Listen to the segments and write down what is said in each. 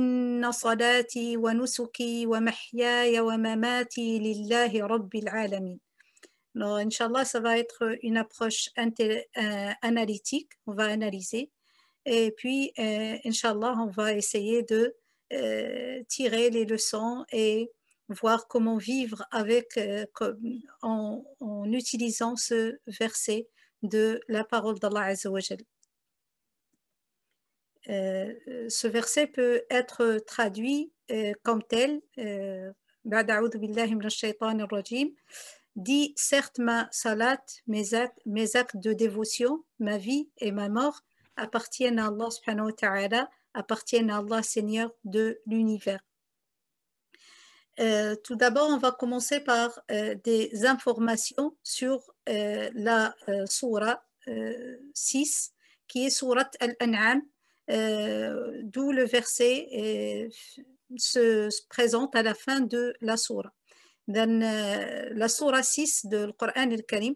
nusuki wa ونسكي wa mamati لله رب العالمين. Alors, Inch'Allah, ça va être une approche euh, analytique, on va analyser. Et puis, euh, inshallah on va essayer de euh, tirer les leçons et voir comment vivre avec, en, en, utilisant ce verset de la parole d'Allah Azzawajal. Euh, ce verset peut être traduit euh, comme tel, euh, dit certes ma salat, mes actes, de dévotion, ma vie et ma mort appartiennent à Allah subhanahu wa ta'ala, appartiennent à Allah Seigneur de l'univers. tout d'abord, on va commencer par des informations sur la sourate 6 qui est sourate Al-An'am euh, d'où le verset euh, se, présente à la fin de la sourate. Dans euh, la sourate 6 de Coran al-Karim,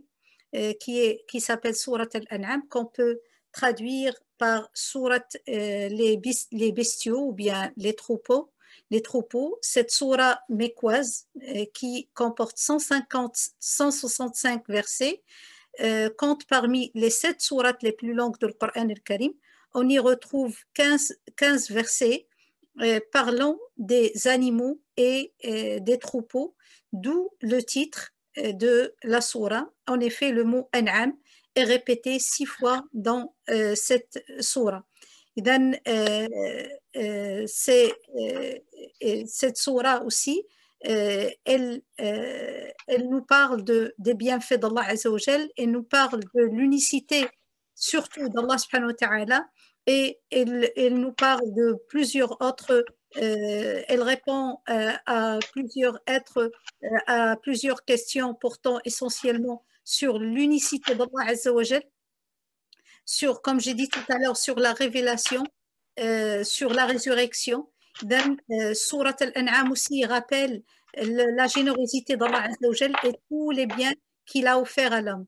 qui, est, qui s'appelle Sourate al-An'am, qu'on peut traduire par sourate les, les, bestiaux ou bien les troupeaux. Les troupeaux, cette sourate mécoise qui comporte 150, 165 versets, compte parmi les sept sourates les plus longues du Coran al-Karim on y retrouve 15, versets euh, parlant des animaux et euh, des troupeaux, d'où le titre euh, de la sourate. En effet, le mot an'am est répété six fois dans cette sourate. cette sourate aussi, elle, nous parle des bienfaits d'Allah et nous parle de l'unicité surtout d'Allah subhanahu wa et elle, nous parle de plusieurs autres, euh, elle répond euh, à plusieurs êtres, euh, à plusieurs questions portant essentiellement sur l'unicité d'Allah Azzawajal, sur, comme j'ai dit tout à l'heure, sur la révélation, sur la résurrection. Dans Surat al-An'am aussi rappelle la générosité d'Allah Azzawajal et tous les biens qu'il a offerts à l'homme.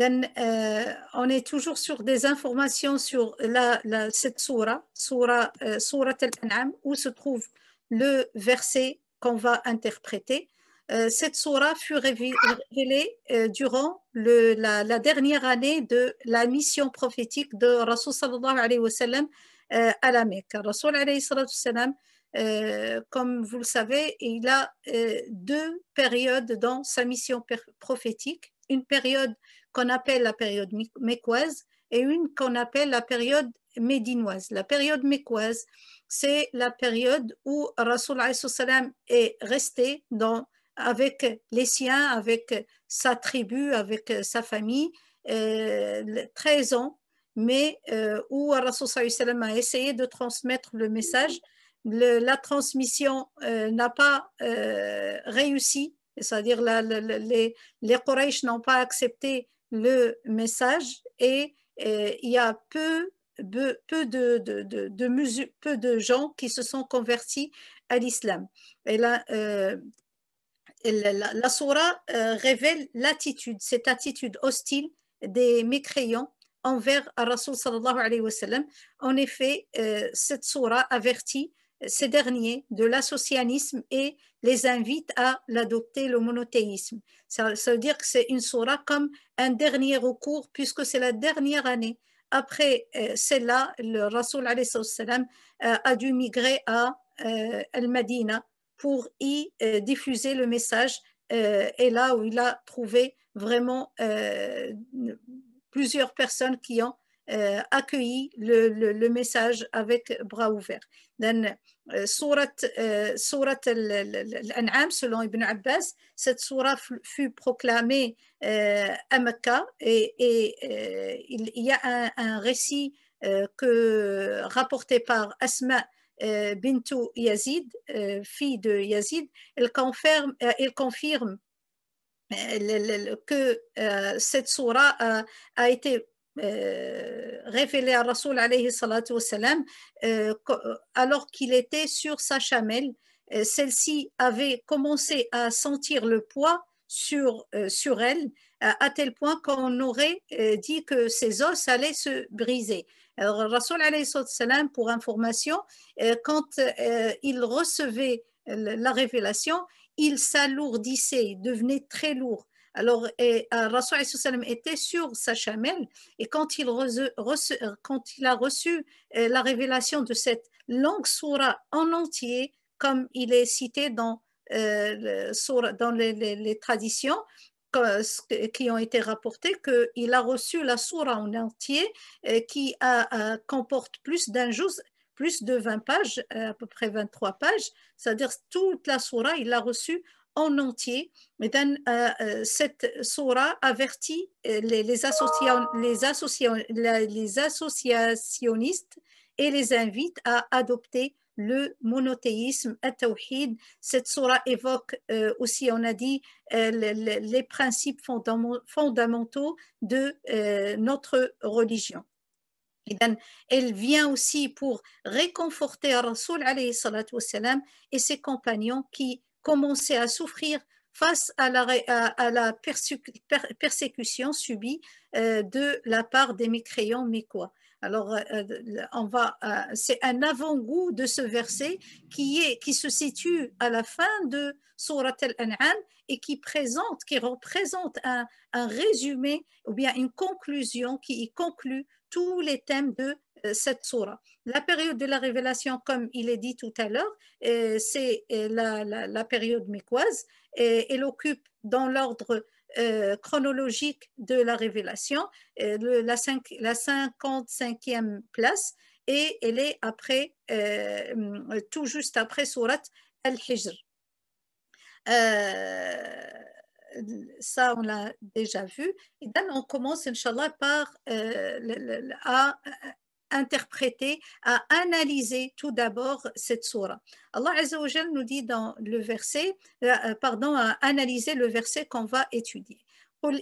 Euh, on est toujours sur des informations sur la, la, cette surah, euh, surah, al-An'am, où se trouve le verset qu'on va interpréter. Euh, cette surah fut révélée durant le, la, la, dernière année de la mission prophétique de Rasul sallallahu alayhi wa sallam à la Mecque. Rasul alayhi sallam, comme vous le savez, il a deux périodes dans sa mission prophétique. Une période qu'on appelle la période mécoise et une qu'on appelle la période médinoise. La période mécoise, c'est la période où Rasul est resté dans, avec les siens, avec sa tribu, avec sa famille, 13 euh, ans, mais euh, où Rasul a essayé de transmettre le message. la transmission euh, n'a pas euh, réussi, c'est-à-dire les, les Quraysh n'ont pas accepté le message et, il y a peu, de, peu de gens qui se sont convertis à l'islam. Euh, la, la, euh, révèle l'attitude, cette attitude hostile des mécréants envers Rasul alayhi wa En effet, euh, cette Sourate avertit ces derniers de l'associanisme et les invite à l'adopter le monothéisme. Ça, veut dire que c'est une surah comme un dernier recours puisque c'est la dernière année. Après euh, celle-là, le Rasoul euh, a dû migrer à euh, Al-Madina pour y diffuser le message et là où il a trouvé vraiment plusieurs personnes qui ont accueillit euh, accueilli le, le, message avec bras ouverts. Dans euh, sourate, euh, selon Ibn Abbas, cette sourate fut proclamée euh, à Mecca et, il, y a un, récit que, rapporté par Asma Bintou Yazid, fille de Yazid, elle confirme, elle confirme que cette sourate a été euh, révélé à Rasoul alayhi euh, euh, alors qu'il était sur sa chamelle. Celle-ci avait commencé à sentir le poids sur, sur elle, à tel point qu'on aurait dit que ses os allaient se briser. Alors, Rasoul alayhi salam, pour information, quand il recevait la révélation, il s'alourdissait, devenait très lourd. Alors, et, euh, Sallam était sur sa chamelle et quand il, a reçu euh, la révélation de cette longue sourate en entier, comme il est cité dans, euh, les, traditions qui ont été rapportées, qu'il a reçu la sourate en entier euh, qui comporte plus d'un jour plus de 20 pages, à peu près 23 pages, c'est-à-dire toute la surah, il l'a reçue en entier. Mais euh, euh, cette sourate avertit euh, les, les, les, associations les, associationnistes et les invite à adopter le monothéisme, at-tawhid. Cette sourate évoque aussi, on a dit, les, principes fondamentaux de notre religion. Et elle vient aussi pour réconforter Rasul et ses compagnons qui commencer à souffrir face à la, persécution subie euh, de la part des mécréants mécois. Alors, euh, euh, on va, c'est un avant-goût de ce verset qui, est, qui se situe à la fin de Surat al-An'am et qui présente, qui représente un, résumé ou bien une conclusion qui y conclut tous les thèmes de euh, cette sourate. La période de la révélation, comme il est dit tout à l'heure, euh, c'est euh, la, la, période mécoise. Et elle occupe dans l'ordre chronologique de la révélation, la, 5, la, 55e place, et elle est après, tout juste après sourate Al-Hijr. ça, on l'a déjà vu. Et là, on commence, Inch'Allah, par à interpréter, à analyser tout d'abord cette sourate. Allah Azzawajal nous dit dans le verset, euh, euh, pardon, à analyser le verset qu'on va étudier. Euh,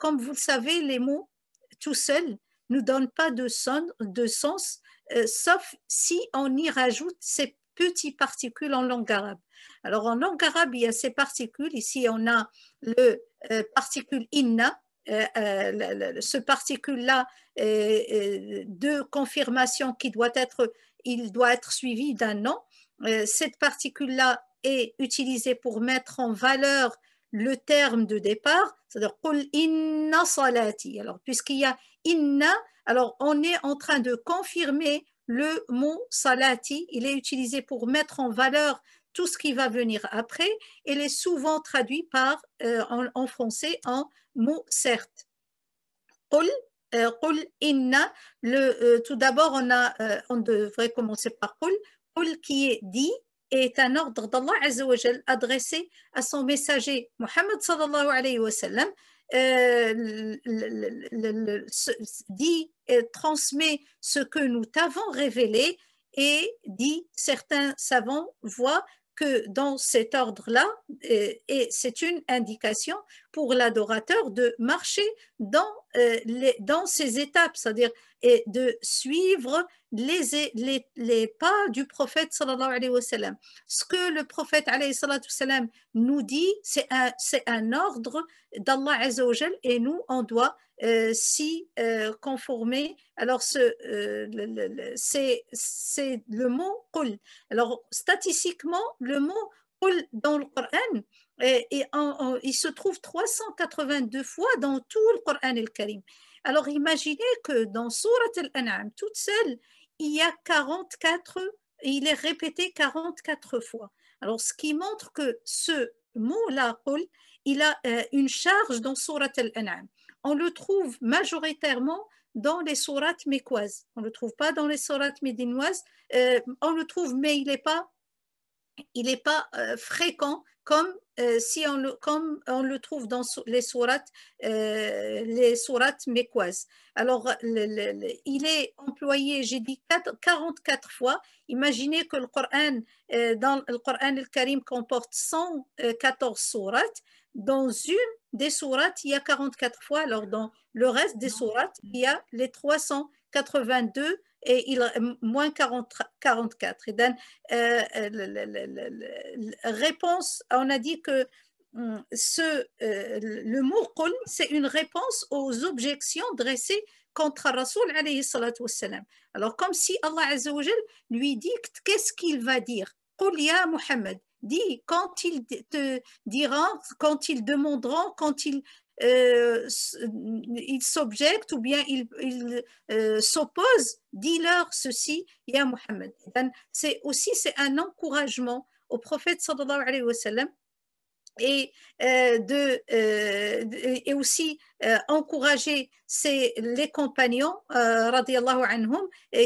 comme vous le savez, les mots tout seuls ne donnent pas de, de sens, sauf si on y rajoute ces petites particules en langue arabe. Alors en langue arabe, il y a ces particules. Ici, on a le euh, particule inna. Euh, euh, ce particule-là de confirmation qui doit être, il doit être suivi d'un nom. cette particule-là est utilisée pour mettre en valeur le terme de départ, c'est-à-dire inna salati. Alors puisqu'il y a inna, alors on est en train de confirmer le mot salati, il est utilisé pour mettre en valeur tout ce qui va venir après. Il est souvent traduit par, euh, en, français en mot certes. Qul, euh, inna, euh, tout d'abord, on, a, on devrait commencer par Qul. Qul qui est dit est un ordre d'Allah adressé à son messager Muhammad sallallahu alayhi wa sallam. dit euh, transmet ce que nous t'avons révélé et dit certains savants voient que dans cet ordre-là, euh, et, c'est une indication pour l'adorateur de marcher dans, euh, les, dans ces étapes, c'est-à-dire et de suivre les, les, les, pas du prophète sallallahu alayhi wa sallam. Ce que le prophète alayhi sallam nous dit, c'est un, c'est un ordre d'Allah et nous, on doit euh, s'y euh, conformer. Alors, ce, c'est, le mot « qul ». Alors, statistiquement, le mot « qul » dans le Coran, et, il se trouve 382 fois dans tout le Coran al-Karim. Alors imaginez que dans Surat al-An'am, toute seule, il y a 44, il est répété 44 fois. Alors ce qui montre que ce mot-là, il a euh, une charge dans Surat al-An'am. On le trouve majoritairement dans les sourates mécoises. On ne le trouve pas dans les sourates médinoises. Euh, on le trouve, mais il n'est pas il n'est pas euh, fréquent comme, euh, si on le, trouve dans les sourates, euh, les sourates mécoises. Alors, il est employé, j'ai dit 44 fois. Imaginez que le Coran, dans le Coran le karim comporte 114 sourates. Dans une des sourates, il y a 44 fois. Alors, dans le reste des sourates, il y a les 382 et il euh, moins 44. Et donc, euh, euh, la, réponse, on a dit que hum, ce, le mourkoun, c'est une réponse aux objections dressées contre Rasul alayhi salatu wassalam. Alors comme si Allah lui dit qu'est-ce qu'il va dire. Qul ya Muhammad, dis quand ils te diront, quand ils demanderont, quand ils euh, ils s'objectent ou bien ils, euh, s'opposent, dis-leur ceci, Ya Muhammad. C'est aussi c'est un encouragement au prophète sallallahu alayhi wa sallam et, euh, de, euh, et aussi euh, encourager les compagnons anhum,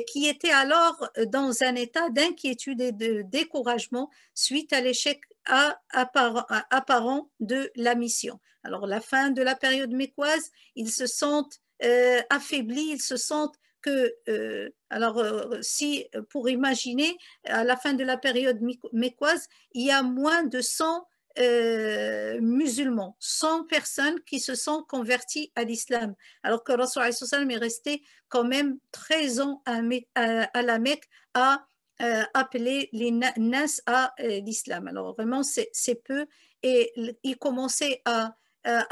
qui étaient alors dans un état d'inquiétude et de découragement suite à l'échec apparent de la mission. Alors la fin de la période mécoise, ils se sentent affaiblis, ils se sentent que, alors, si pour imaginer, à la fin de la période mécoise, il y a moins de 100 euh, musulmans, 100 personnes qui se sont converties à l'islam, alors que Rasul est resté quand même 13 ans à, la Mecque à euh, appeler les Nas à euh, l'islam. Alors vraiment, c'est peu et ils commençaient à,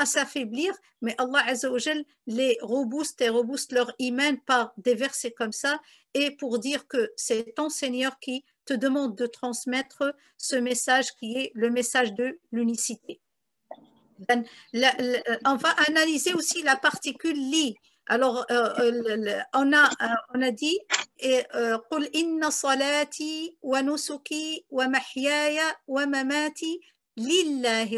s'affaiblir, mais Allah Azzawajal les robustes et rebooste leur iman par des versets comme ça et pour dire que c'est ton Seigneur qui te demande de transmettre ce message qui est le message de l'unicité. On va analyser aussi la particule li. Alors, euh, euh, on, a, euh, on a dit wa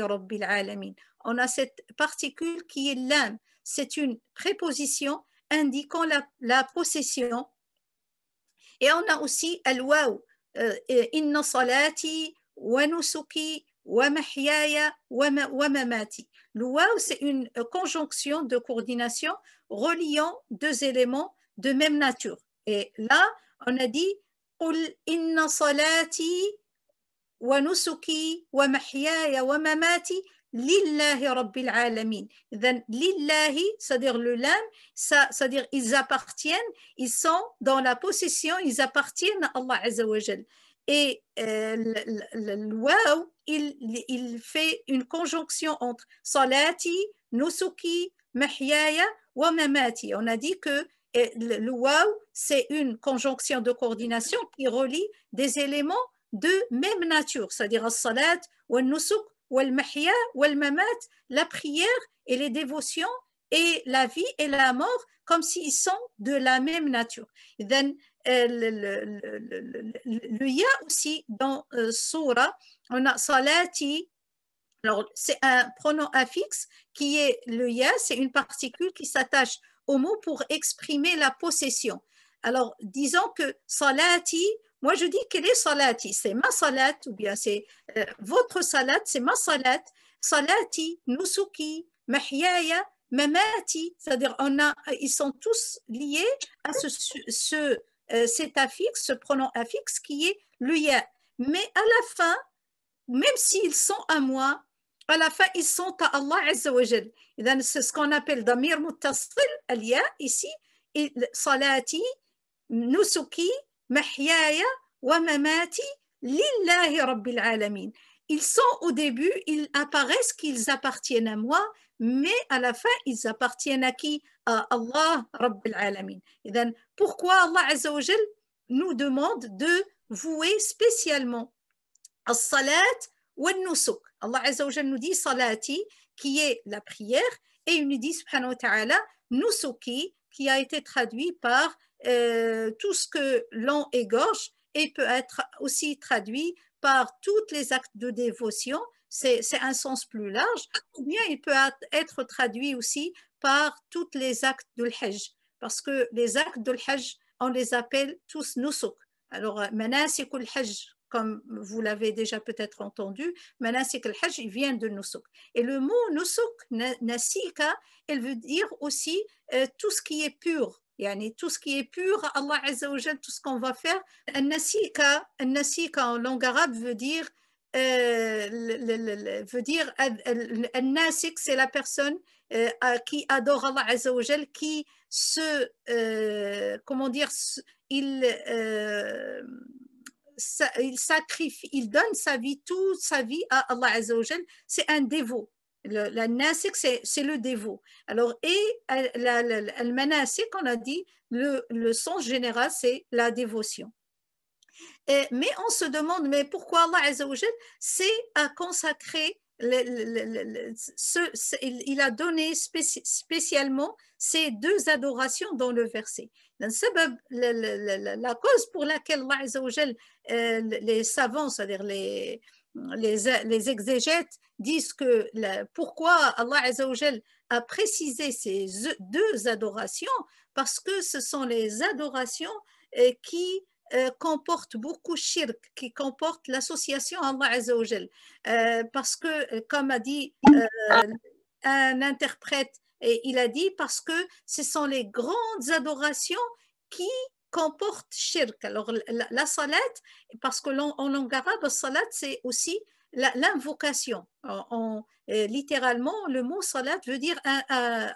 wa On a cette particule qui est l'âme. C'est une préposition indiquant la, la possession. Et on a aussi al-waw Inno solati, wanusuki, wamahia, wamamati. L'ouao, c'est une conjonction de coordination reliant deux éléments de même nature. Et là, on a dit, inno solati, wanusuki, wa wamamati. Lillahi Rabbil Alamin. Lillahi, c'est-à-dire le lam, c'est-à-dire ils appartiennent, ils sont dans la possession, ils appartiennent à Allah Azza Et euh, le, il, fait une conjonction entre salati, nusuki, mahyaya wa mamati. On a dit que le waw, c'est une conjonction de coordination qui relie des éléments de même nature, c'est-à-dire salat ou nusuk la prière et les dévotions et la vie et la mort comme s'ils sont de la même nature. Then, euh, le, ya aussi dans euh, on a Salati, alors c'est un pronom affixe qui est le ya, c'est une particule qui s'attache au mot pour exprimer la possession. Alors disons que Salati, moi, je dis quelle est salati C'est ma salat ou bien c'est euh, votre salat, c'est ma salat. Salati, nusuki, mahiaya, mamati. C'est-à-dire, on ils sont tous liés à ce, euh, cet affixe, ce pronom affixe qui est le Mais à la fin, même s'ils sont à moi, à la fin, ils sont à Allah C'est ce qu'on appelle damir muttasil, al-ya, ici, salati, nusuki, ومماتي Ils sont au début, ils apparaissent qu'ils appartiennent à moi, mais à la fin, ils appartiennent à qui À Allah rabbil alamin. Et then, pourquoi Allah nous demande de vouer spécialement à salat wa nusuk. Allah nous dit salati qui est la prière et il nous dit subhanahu wa ta'ala nusuki qui a été traduit par euh, tout ce que l'on égorge et peut être aussi traduit par tous les actes de dévotion, c'est un sens plus large, ou bien il peut être traduit aussi par tous les actes de l'Hajj, parce que les actes de l'Hajj, on les appelle tous nusuk. Alors, euh, manasik hajj comme vous l'avez déjà peut-être entendu, manasik hajj vient de nusuk. Et le mot nusuk, nasika, elle veut dire aussi euh, tout ce qui est pur, Yani tout ce qui est pur, Allah Azza tout ce qu'on va faire. un nasika en langue arabe veut dire euh, veut dire euh, nasik, c'est la personne euh, qui adore Allah Azza qui se euh, comment dire, il il sacrifie, il donne sa vie, toute sa vie à Allah Azza C'est un dévot la nasik, c'est le dévot. Alors, et la, manasik, on a dit, le, sens général, c'est la dévotion. mais on se demande, mais pourquoi Allah Azzawajal c'est à consacrer, il, a donné spécialement ces deux adorations dans le verset. La, cause pour laquelle Allah euh, les savants, c'est-à-dire les, les, exégètes disent que pourquoi Allah Azzawajal a précisé ces deux adorations parce que ce sont les adorations euh, qui euh, comportent beaucoup shirk, qui comportent l'association Allah Azzawajal. Euh, parce que, comme a dit un interprète, il a dit parce que ce sont les grandes adorations qui comporte shirk. Alors, la, la parce que l'on, en langue arabe, la salat, c'est aussi l'invocation. En, euh, littéralement, le mot salat veut dire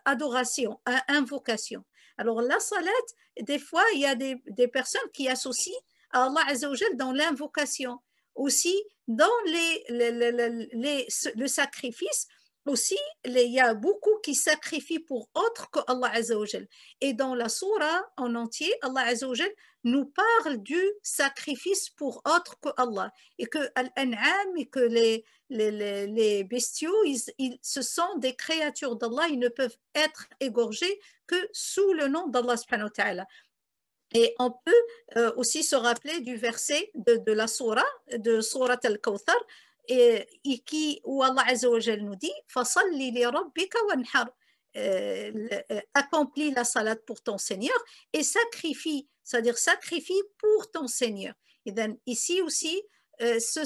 adoration, invocation. Alors, la salat, des fois, il y a des, personnes qui associent à Allah Azzawajal dans l'invocation, aussi dans les, le sacrifice aussi, il y a beaucoup qui sacrifient pour autre que Allah Azzawajal. Et dans la surah en entier, Allah Azzawajal nous parle du sacrifice pour autre que Allah. Et que al et que les, les, les, bestiaux, ils, ce sont des créatures d'Allah, ils ne peuvent être égorgés que sous le nom d'Allah subhanahu et on peut euh, aussi se rappeler du verset de, de la surah, de surah al-Kawthar, et qui, où Allah Azzawajal nous dit Fasalli li rabbika wanhar. Accomplis la salade pour ton Seigneur et sacrifie, c'est-à-dire sacrifie pour ton Seigneur. Et then, ici aussi, euh, ce,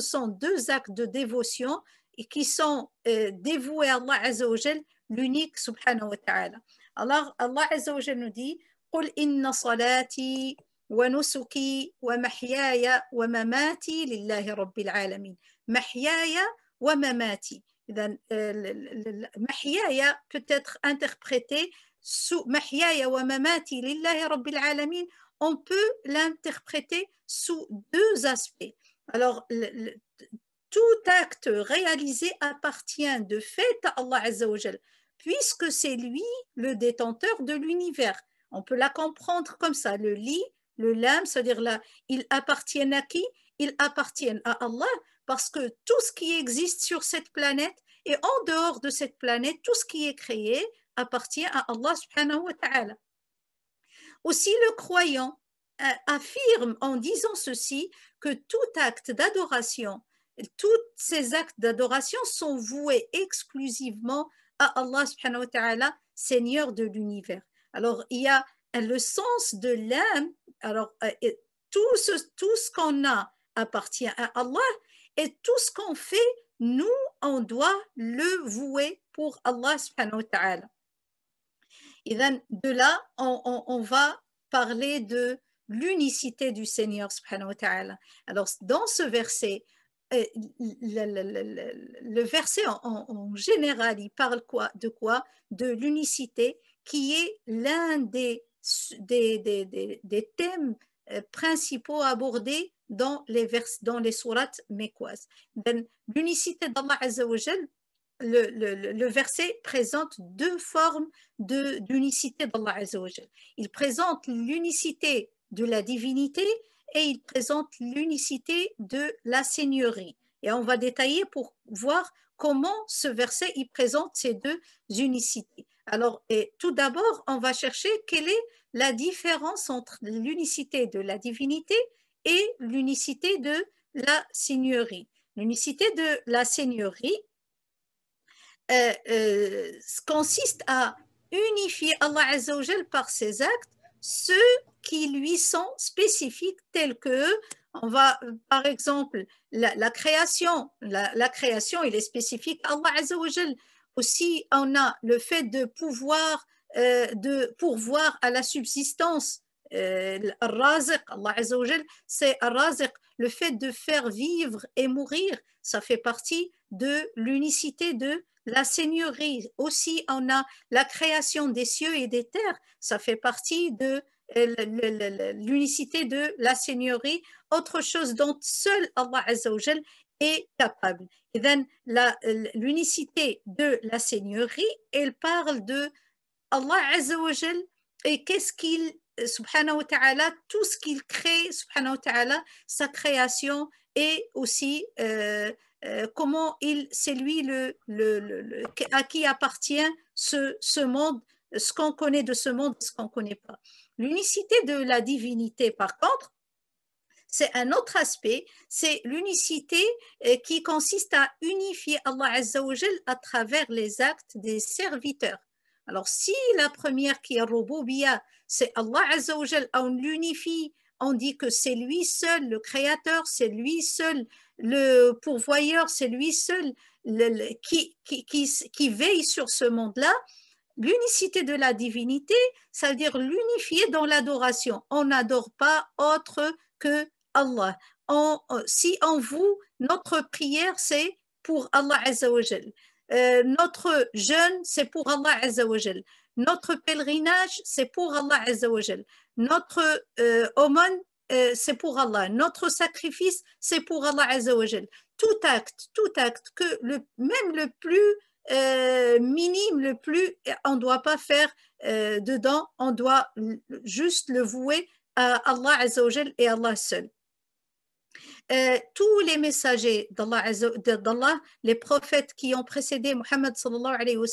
sont deux actes de dévotion qui sont euh, dévoués à Allah Azzawajal, l'unique subhanahu wa ta'ala. Alors Allah Azzawajal nous dit قل إن صلاتي ونسكي ومحياي ومماتي لله رب العالمين محياي ومماتي mamati »« محياي peut-être interprété sous wa mamati rabbil on peut l'interpréter sous deux aspects. Alors, tout acte réalisé appartient de fait à Allah Azzawajal, puisque c'est lui le détenteur de l'univers. On peut la comprendre comme ça. Le lit, le lame, c'est-à-dire là, il appartiennent à qui Il appartient à Allah parce que tout ce qui existe sur cette planète et en dehors de cette planète, tout ce qui est créé appartient à Allah subhanahu wa ta'ala. Aussi le croyant euh, affirme en disant ceci que tout acte d'adoration, tous ces actes d'adoration sont voués exclusivement à Allah subhanahu wa ta'ala, Seigneur de l'univers. Alors il y a le sens de l'âme, alors euh, tout ce, tout ce qu'on a appartient à Allah et tout ce qu'on fait, nous, on doit le vouer pour Allah subhanahu wa ta'ala. Et de là, on, va parler de l'unicité du Seigneur subhanahu wa ta'ala. Alors, dans ce verset, euh, le, verset en, général, il parle quoi, de quoi De l'unicité qui est l'un des, des, des, des thèmes euh, principaux abordés dans les, vers, dans les sourates mécoises. L'unicité d'Allah Azzawajal, le, le, verset présente deux formes d'unicité dans d'Allah Azzawajal. Il présente l'unicité de la divinité et il présente l'unicité de la seigneurie. Et on va détailler pour voir comment ce verset y présente ces deux unicités. Alors, et tout d'abord, on va chercher quelle est la différence entre l'unicité de la divinité et l'unicité de la seigneurie. L'unicité de la seigneurie euh, euh, consiste à unifier Allah Azzawajal par ses actes, ceux qui lui sont spécifiques, tels que, on va, par exemple, la, création. La, création, il est spécifique à Allah Azzawajal aussi on a le fait de pouvoir euh, de pourvoir à la subsistance euh, Allah c'est le fait de faire vivre et mourir, ça fait partie de l'unicité de la seigneurie. Aussi, on a la création des cieux et des terres, ça fait partie de euh, l'unicité de la seigneurie, autre chose dont seul Allah Azzawajal est capable l'unicité de la Seigneurie, elle parle de Allah Azza et qu'est-ce qu'il, subhanahu wa ta'ala, tout ce qu'il crée, subhanahu wa ta'ala, sa création et aussi euh, euh, comment il, c'est lui le, le, le, à qui appartient ce, ce monde, ce qu'on connaît de ce monde, ce qu'on ne connaît pas. L'unicité de la divinité, par contre, c'est un autre aspect, c'est l'unicité euh, qui consiste à unifier Allah Azzawajal à travers les actes des serviteurs. Alors si la première qui est Bia, c'est Allah Azzawajal, on l'unifie, on dit que c'est lui seul le créateur, c'est lui seul le pourvoyeur, c'est lui seul qui, veille sur ce monde-là. L'unicité de la divinité, cest à dire l'unifier dans l'adoration. On n'adore pas autre que Allah. si en vous, notre prière, c'est pour Allah Azzawajal. Euh, notre jeûne, c'est pour Allah Azzawajal. Notre pèlerinage, c'est pour Allah Azzawajal. Notre euh, aumône, euh, c'est pour Allah. Notre sacrifice, c'est pour Allah Azzawajal. Tout acte, tout acte, que le, même le plus minime, le plus, on ne doit pas faire dedans, on doit juste le vouer à Allah Azzawajal et Allah seul. Euh, tous les messagers d'Allah, les prophètes qui ont précédé Muhammad sallallahu alayhi wa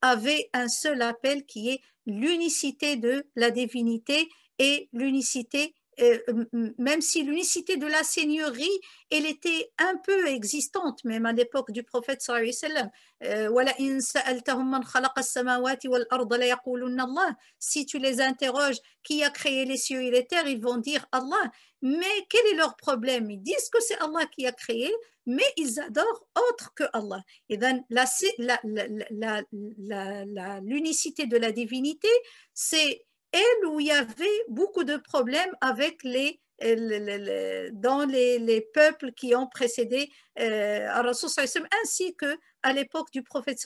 avaient un seul appel qui est l'unicité de la divinité et l'unicité euh, même si l'unicité de la seigneurie, elle était un peu existante, même à l'époque du prophète euh, Si tu les interroges, qui a créé les cieux et les terres, ils vont dire Allah. Mais quel est leur problème Ils disent que c'est Allah qui a créé, mais ils adorent autre que Allah. Et donc, l'unicité de la divinité, c'est elle où il y avait beaucoup de problèmes avec les euh, dans les, peuples qui ont précédé euh, Rasul ainsi que à l'époque du prophète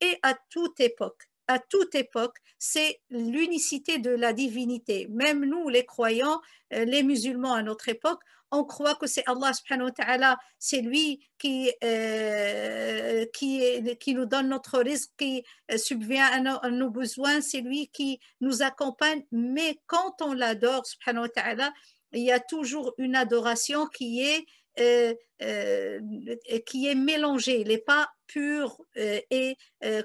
et à toute époque. À toute époque, c'est l'unicité de la divinité. Même nous, les croyants, euh, les musulmans à notre époque, on croit que c'est Allah subhanahu c'est lui qui, euh, qui, nous donne notre risque, qui euh, subvient à nos, besoins, c'est lui qui nous accompagne. Mais quand on l'adore, subhanahu il y a toujours une adoration qui est, euh, qui est mélangée, elle n'est pas pure et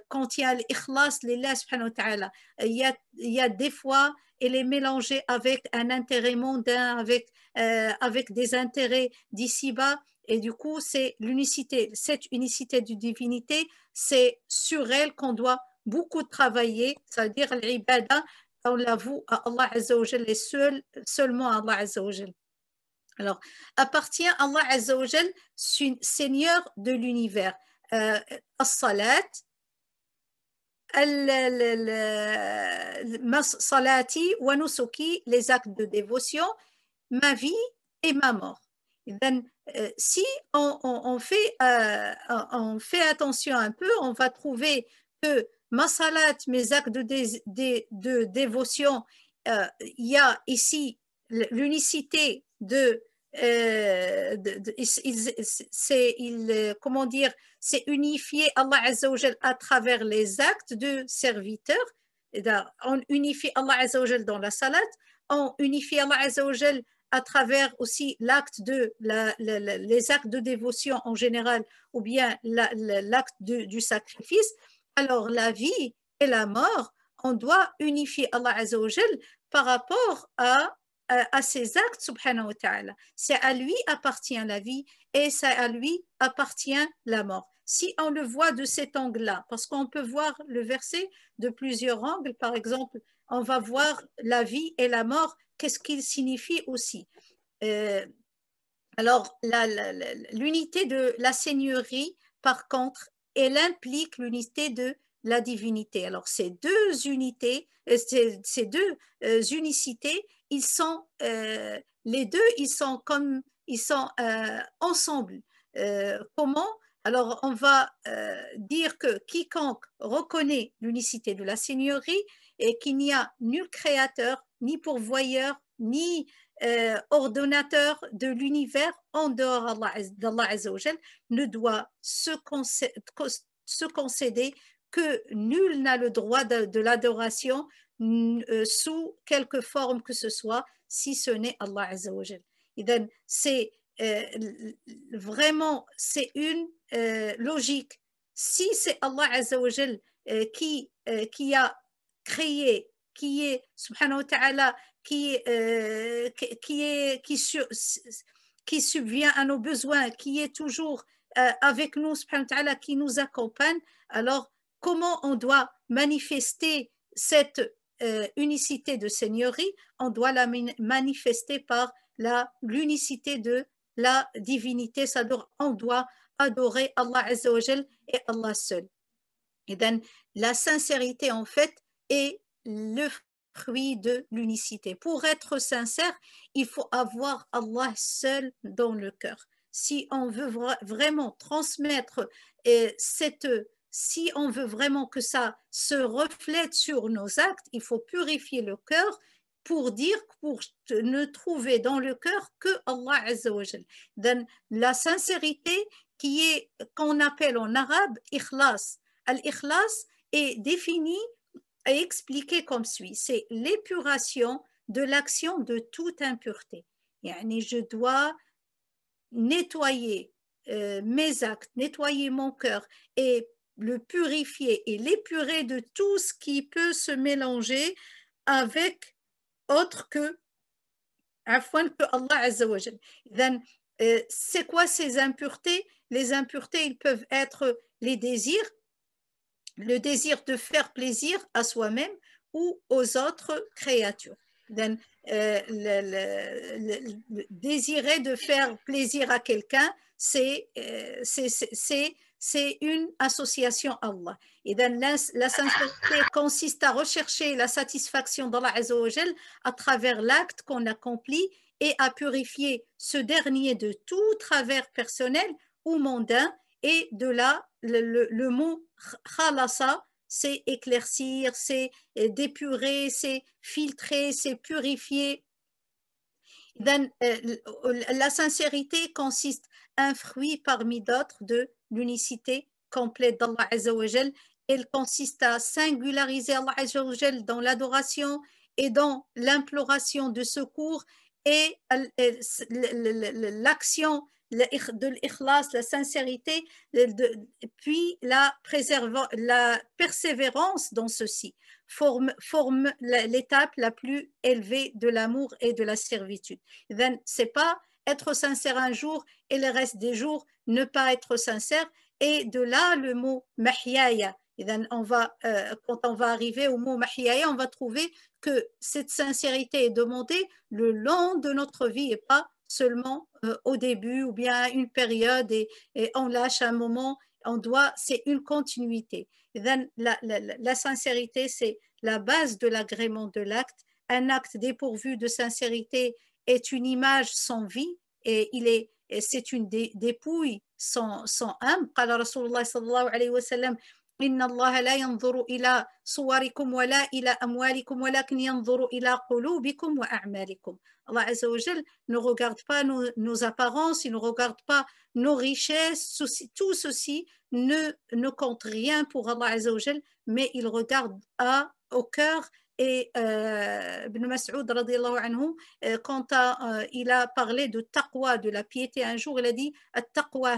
quand il y a l'ikhlas, il y a des fois et les mélanger avec un intérêt mondain, avec, euh, avec des intérêts d'ici-bas. Et du coup, c'est l'unicité, cette unicité du divinité, c'est sur elle qu'on doit beaucoup travailler, c'est-à-dire l'ibada, on l'avoue à Allah Azzawajal et seul, seulement à Allah Azzawajal. Alors, appartient Allah Azzawajal, Seigneur de l'univers. Euh, As-Salat, salati wa nusuki, les actes de dévotion, ma vie et ma mort. Euh, si on, fait, euh, on fait attention un peu, on va trouver que ma salat, mes actes de, de, dévotion, euh, il y a ici l'unicité de euh, c'est il euh, comment dire c'est unifié Allah Azzawajal à travers les actes de serviteurs on unifie Allah Azzawajal dans la salat on unifie Allah Azzawajal à travers aussi l'acte de les actes de dévotion en général ou bien l'acte du sacrifice alors la vie et la mort on doit unifier Allah Azzawajal par rapport à euh, à ses actes, subhanahu C'est à lui appartient la vie et c'est à lui appartient la mort. Si on le voit de cet angle-là, parce qu'on peut voir le verset de plusieurs angles, par exemple, on va voir la vie et la mort, qu'est-ce qu'il signifie aussi. Euh, alors, l'unité de la seigneurie, par contre, elle implique l'unité de la divinité. Alors ces deux unités, euh, ces, deux euh, unicités, ils sont euh, les deux, ils sont comme ils sont ensemble. comment Alors on va dire que quiconque reconnaît l'unicité de la Seigneurie et qu'il n'y a nul créateur, ni pourvoyeur, ni ordonnateur de l'univers en dehors d'Allah ne doit se, se concéder que nul n'a le droit de, l'adoration euh, sous quelque forme que ce soit, si ce n'est Allah Azzawajal. C'est euh, vraiment, c'est une euh, logique. Si c'est Allah Azzawajal qui, qui a créé, qui est, subhanahu wa ta'ala, qui, qui, qui, qui subvient à nos besoins, qui est toujours avec nous, subhanahu wa ta'ala, qui nous accompagne, alors comment on doit manifester cette euh, unicité de seigneurie, on doit la manifester par l'unicité de la divinité, on doit adorer Allah et Allah seul. Et la sincérité en fait est le fruit de l'unicité. Pour être sincère, il faut avoir Allah seul dans le cœur. Si on veut vraiment transmettre euh, cette si on veut vraiment que ça se reflète sur nos actes, il faut purifier le cœur pour dire, pour ne trouver dans le cœur que Allah Azzawajal. la sincérité qui est, qu'on appelle en arabe, ikhlas. Al-ikhlas est défini et expliqué comme suit. C'est l'épuration de l'action de toute impureté. Et je dois nettoyer euh, mes actes, nettoyer mon cœur et le purifier et l'épurer de tout ce qui peut se mélanger avec autre que afin que Allah euh, C'est quoi ces impuretés Les impuretés, ils peuvent être les désirs, le désir de faire plaisir à soi-même ou aux autres créatures. Euh, le, désirer de faire plaisir à quelqu'un, c'est euh, c'est une association à Allah. Et la, sincérité consiste à rechercher la satisfaction d'Allah à travers l'acte qu'on accomplit et à purifier ce dernier de tout travers personnel ou mondain. Et de là, le, mot khalasa, c'est éclaircir, c'est dépurer, c'est filtrer, c'est purifier. Euh, la sincérité consiste un fruit parmi d'autres de l'unicité complète d'Allah Azzawajal. Elle consiste à singulariser Allah Azzawajal dans l'adoration et dans l'imploration de secours et euh, l'action de l'ikhlas, la sincérité, puis la, persévérance dans ceci forme, l'étape la plus élevée de l'amour et de la servitude. Ce pas être sincère un jour et le reste des jours ne pas être sincère. Et de là le mot mahyaya. Et on va, euh, quand on va arriver au mot mahyaya, on va trouver que cette sincérité est demandée le long de notre vie et pas seulement euh, au début ou bien une période et, on lâche un moment. On doit, c'est une continuité. et la, la sincérité, c'est la base de l'agrément de l'acte. Un acte dépourvu de sincérité est une image sans vie et il est c'est une dépouille sans, sans âme. قال رسول الله صلى الله عليه وسلم ان الله لا ينظر الى صوركم ولا الى اموالكم ولكن ينظر الى قلوبكم واعمالكم الله عز وجل ne regarde pas nos, nos apparences, il ne regarde pas nos richesses, ceci, tout ceci ne, ne compte rien pour Allah عز وجل, mais il regarde à, au cœur et euh, Ibn Mas'ud anhu, euh, quand euh, il a parlé de taqwa, de la piété, un jour il a dit taqwa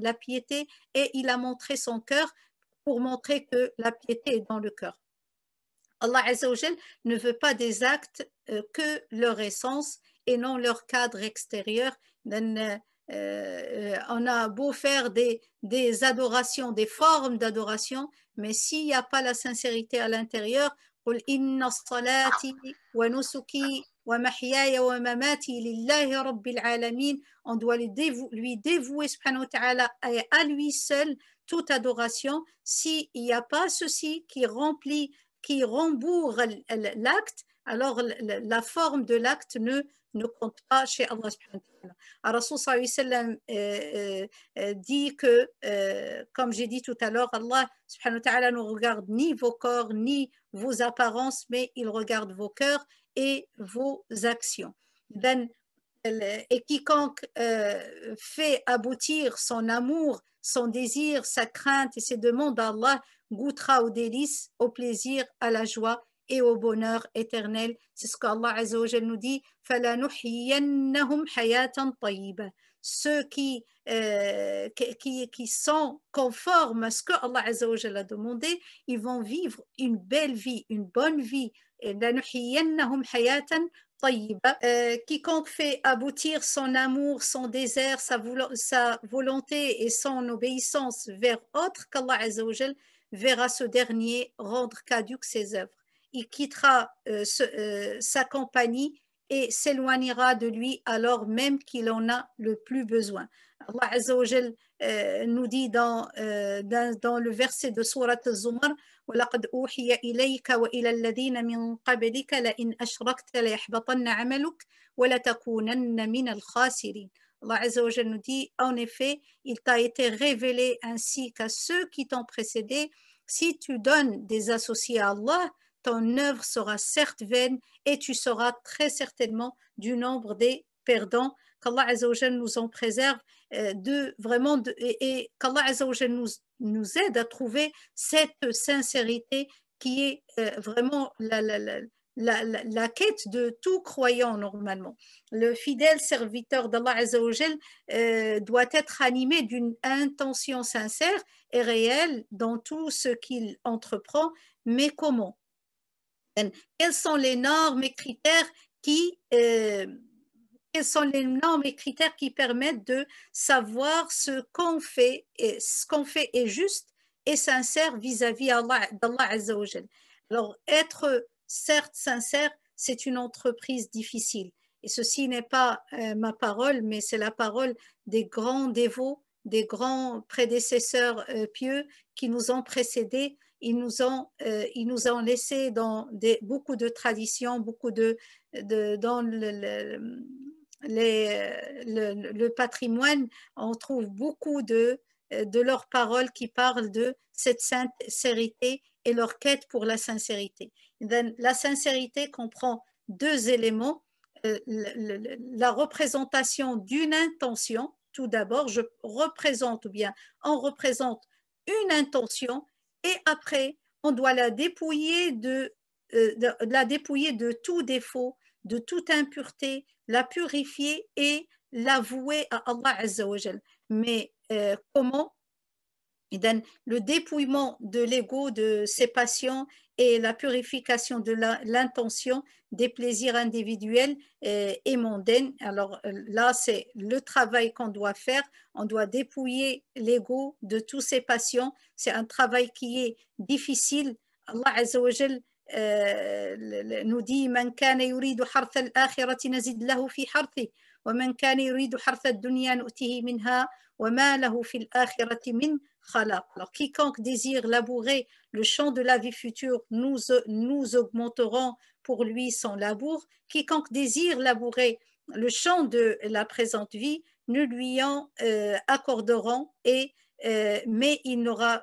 la piété, et il a montré son cœur pour montrer que la piété est dans le cœur. Allah ne veut pas des actes que leur essence et non leur cadre extérieur. on a beau faire des, des adorations, des formes d'adoration, mais s'il n'y a pas la sincérité à l'intérieur, قل إن صلاتي ونسكي ومحياي ومماتي لله رب العالمين on doit lui dévouer, lui dévouer subhanahu wa ta'ala et à lui seul toute adoration s'il n'y a pas ceci qui remplit qui rembourre l'acte alors la, forme de l'acte ne, ne compte pas chez Allah subhanahu wa Rasul sallallahu euh, euh, euh, dit que, comme j'ai dit tout à l'heure, Allah subhanahu ne regarde ni vos corps, ni vos apparences, mais il regarde vos cœurs et vos actions. Ben, et quiconque fait aboutir son amour, son désir, sa crainte et ses demandes à Allah goûtera au délice, au plaisir, à la joie et au bonheur éternel. C'est ce qu'Allah nous dit Ceux euh, qui, qui, qui, sont conformes à ce que Allah a demandé, ils vont vivre une belle vie, une bonne vie. Euh, quiconque fait aboutir son amour, son désert, sa, volonté et son obéissance vers autre qu'Allah verra ce dernier rendre caduque ses œuvres il quittera euh, ce, euh, sa compagnie et s'éloignera de lui alors même qu'il en a le plus besoin. Allah Azza wa euh, nous dit dans, euh, dans, dans, le verset de Sourate az zumar وَلَقَدْ أُوحِيَ إِلَيْكَ وَإِلَى الَّذِينَ مِنْ قَبْلِكَ لَإِنْ أَشْرَكْتَ لَيَحْبَطَنَّ عَمَلُكَ وَلَتَكُونَنَّ مِنَ الْخَاسِرِينَ Allah Azza wa nous dit En effet, il t'a été révélé ainsi qu'à ceux qui t'ont précédé si tu donnes des associés à Allah, ton œuvre sera certes vaine et tu seras très certainement du nombre des perdants. Qu'Allah nous en préserve euh, de vraiment et, qu'Allah nous, nous aide à trouver cette sincérité qui est euh, vraiment la, quête de tout croyant normalement. Le fidèle serviteur d'Allah Azzawajal euh, doit être animé d'une intention sincère et réelle dans tout ce qu'il entreprend. Mais comment quels sont les normes et critères qui, euh, sont les critères qui permettent de savoir ce qu'on fait et ce qu'on fait est juste et sincère vis-à-vis d'Allah Azzawajal. Alors, être certes sincère, c'est une entreprise difficile. Et ceci n'est pas euh, ma parole, mais c'est la parole des grands dévots, des grands prédécesseurs euh, pieux qui nous ont précédés ils nous ont, euh, nous ont laissé dans des, beaucoup de traditions, beaucoup de, dans euh, le, patrimoine, on trouve beaucoup de, euh, de leurs paroles qui parlent de cette sincérité et leur quête pour la sincérité. la sincérité comprend deux éléments, la représentation d'une intention, tout d'abord, je représente ou bien on représente une intention et après, on doit la dépouiller euh, de, la dépouiller de tout défaut, de toute impureté, la purifier et l'avouer à Allah Jal. Mais euh, comment le dépouillement de l'ego, de ses passions et la purification de l'intention des plaisirs individuels et, euh, et mondaines. Alors euh, là, c'est le travail qu'on doit faire. On doit dépouiller l'ego de tous ces passions. C'est un travail qui est difficile. Allah Azzawajal nous dit كان quiconque désire labourer le champ de la vie future, nous, nous augmenterons pour lui son labour. Quiconque désire labourer le champ de la présente vie, nous lui en euh, accorderons et euh, mais il n'aura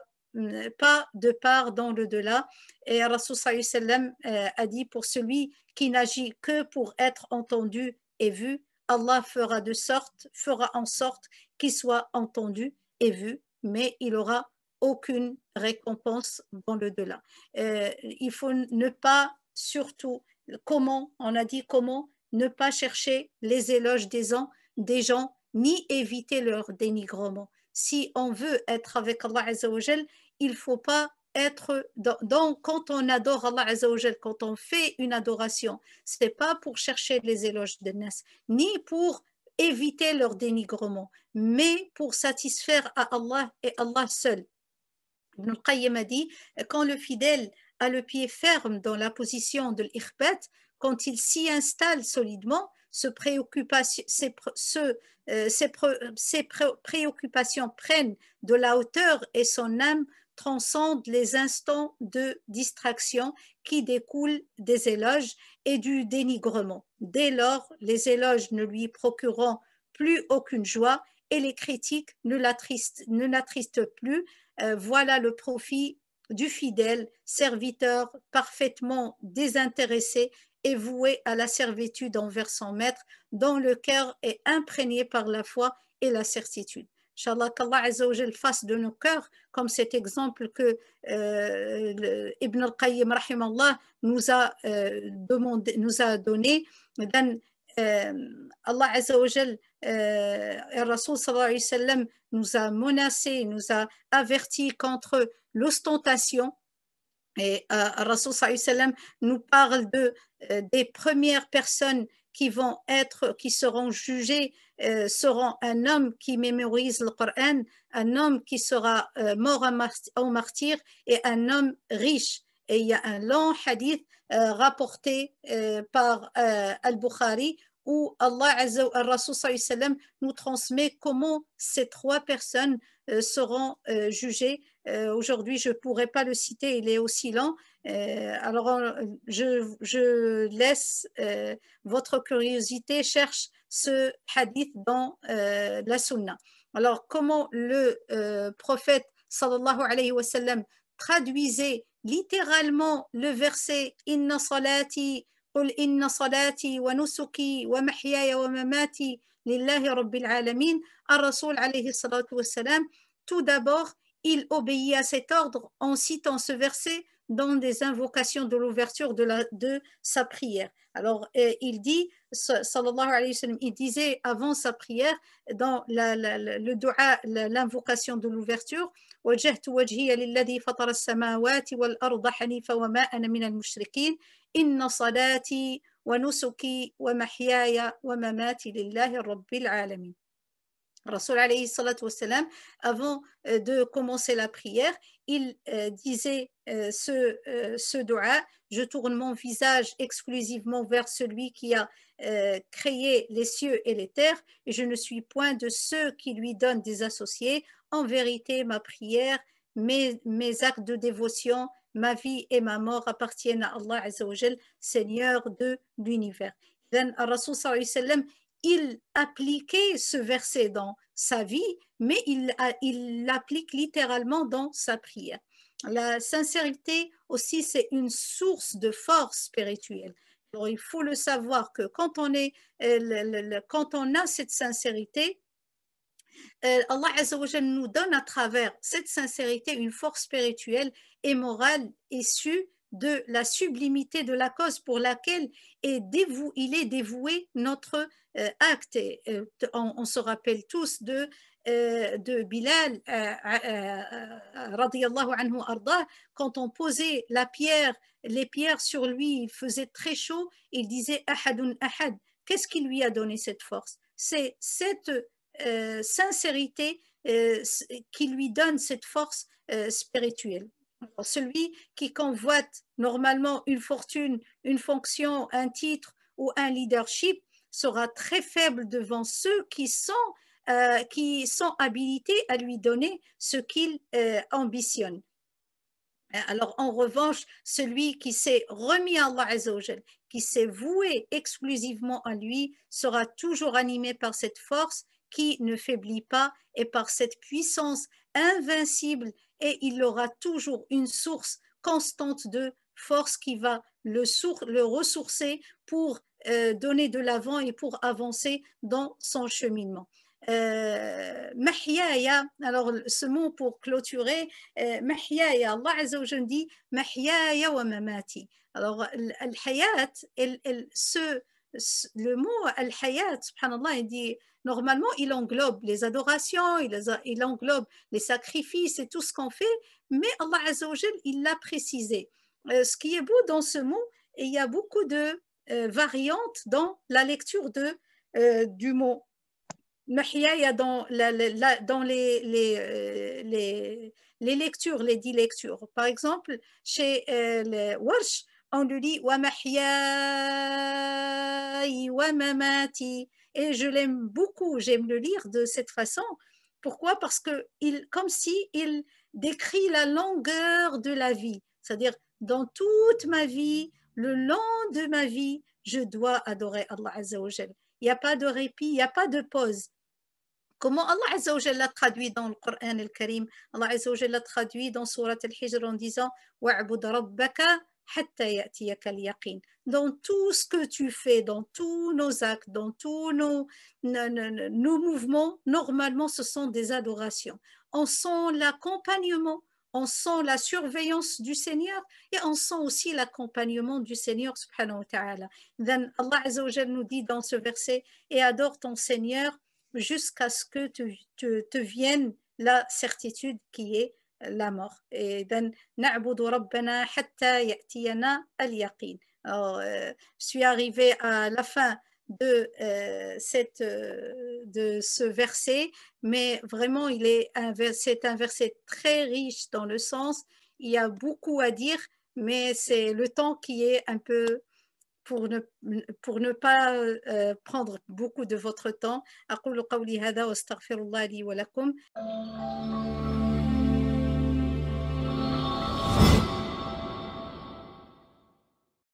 pas de part dans le delà. Et Rasul euh, a dit pour celui qui n'agit que pour être entendu et vu, Allah fera de sorte, fera en sorte qu'il soit entendu et vu, mais il aura aucune récompense dans le delà. Euh, il faut ne pas surtout comment on a dit comment ne pas chercher les éloges des gens, des gens ni éviter leur dénigrement si on veut être avec Allah Azzawajal, il faut pas être donc quand on adore Allah Azzawajal, quand on fait une adoration, c'est pas pour chercher les éloges de Nas, ni pour éviter leur dénigrement, mais pour satisfaire à Allah et Allah seul. Ibn Qayyim a dit quand le fidèle a le pied ferme dans la position de l'irpet quand il s'y installe solidement, « Ses euh, préoccupations prennent de la hauteur et son âme transcende les instants de distraction qui découlent des éloges et du dénigrement. Dès lors, les éloges ne lui procurant plus aucune joie et les critiques ne l'attristent plus, euh, voilà le profit du fidèle serviteur parfaitement désintéressé est voué à la servitude envers son maître, dont le cœur est imprégné par la foi et la certitude. Inch'Allah, qu'Allah Azzawajal fasse de nos cœurs, comme cet exemple que euh, Ibn al-Qayyim nous a, euh, demandé, nous a donné. Euh, Allah Azzawajal, nous a menacé, nous a averti contre l'ostentation, et euh, Rasul sallam nous parle de, euh, des premières personnes qui vont être, qui seront jugées, euh, seront un homme qui mémorise le Coran, un homme qui sera mort au martyr et un homme riche. Et il y a un long hadith rapporté par Al-Bukhari où Allah nous transmet comment ces trois personnes euh, seront euh, jugées. Euh, aujourd'hui, je ne pas le citer, il est aussi lent. alors, je, laisse votre curiosité, cherche ce hadith dans la sunna. Alors, comment le prophète sallallahu traduisait littéralement le verset « Inna salati » tout d'abord il obéit à cet ordre en citant ce verset dans des invocations de l'ouverture de, sa prière. Alors, euh, il dit, sallallahu alayhi wa il disait avant sa prière, dans le dua, l'invocation de l'ouverture, وجهت وجهي للذي فطر السماوات والأرض حنيفا وما أنا من المشركين إن صلاتي ونسكي ومحياي ومماتي لله رب العالمين Rasul alayhi wassalam, avant de commencer la prière, il euh, disait euh, ce, euh, ce dua, je tourne mon visage exclusivement vers celui qui a créé les cieux et les terres, et je ne suis point de ceux qui lui donnent des associés, en vérité, ma prière, mes, actes de dévotion, ma vie et ma mort appartiennent à Allah Azzawajal, Seigneur de l'univers. Rasul il appliquait ce verset dans sa vie, mais il l'applique littéralement dans sa prière. La sincérité aussi, c'est une source de force spirituelle. il faut le savoir que quand on, est, euh, quand on a cette sincérité, euh, Allah nous donne à travers cette sincérité une force spirituelle et morale issue de la sublimité de la cause pour laquelle il est dévoué notre euh, acte. Euh, on, se rappelle tous de, de Bilal, anhu arda, quand on posait la pierre, les pierres sur lui, il faisait très chaud, il disait Ahadun Ahad. Qu'est-ce qui lui a donné cette force C'est cette euh, sincérité euh, qui lui donne cette force euh, spirituelle. celui qui convoite normalement une fortune, une fonction, un titre ou un leadership sera très faible devant ceux qui sont, qui sont habilités à lui donner ce qu'il ambitionne. Alors, en revanche, celui qui s'est remis à Allah Azzawajal, qui s'est voué exclusivement à lui, sera toujours animé par cette force qui ne faiblit pas et par cette puissance invincible et il aura toujours une source constante de force qui va le, ressourcer pour euh, donner de l'avant et pour avancer dans son cheminement. Euh, alors ce mot pour clôturer, euh, Allah dit Alors, al le mot al-hayat, subhanallah, il dit Normalement, il englobe les adorations, il, englobe les sacrifices et tout ce qu'on fait, mais Allah Azzawajal, il l'a précisé. Euh, ce qui est beau dans ce mot, et il y a beaucoup de euh, variantes dans la lecture euh, du mot. Mahya » dans, dans les, lectures, les dix lectures. Par exemple, chez les Warsh, on lui dit « Wa mahya wa mamati » et je l'aime beaucoup, j'aime le lire de cette façon. Pourquoi Parce que il, comme si il décrit la longueur de la vie, c'est-à-dire dans toute ma vie, le long de ma vie, je dois adorer Allah Azza Il n'y a pas de répit, il n'y a pas de pause. Comment Allah Azza l'a traduit dans le Coran al-Karim Allah Azza l'a traduit dans Surat al-Hijr en disant « Wa'bud rabbaka » dans tout ce que tu fais, dans tous nos actes, dans tous nos, mouvements, normalement ce sont des adorations. On sent l'accompagnement, on sent la surveillance du Seigneur et on sent aussi l'accompagnement du Seigneur subhanahu wa ta'ala. Allah nous dit dans ce verset et adore ton Seigneur jusqu'à ce que te vienne la certitude qui est la mort. Euh, je suis arrivée à la fin de, euh, cette, euh, de ce verset, mais vraiment, il est c'est un verset très riche dans le sens. Il y a beaucoup à dire, mais c'est le temps qui est un peu pour ne, pour ne pas prendre beaucoup de votre temps.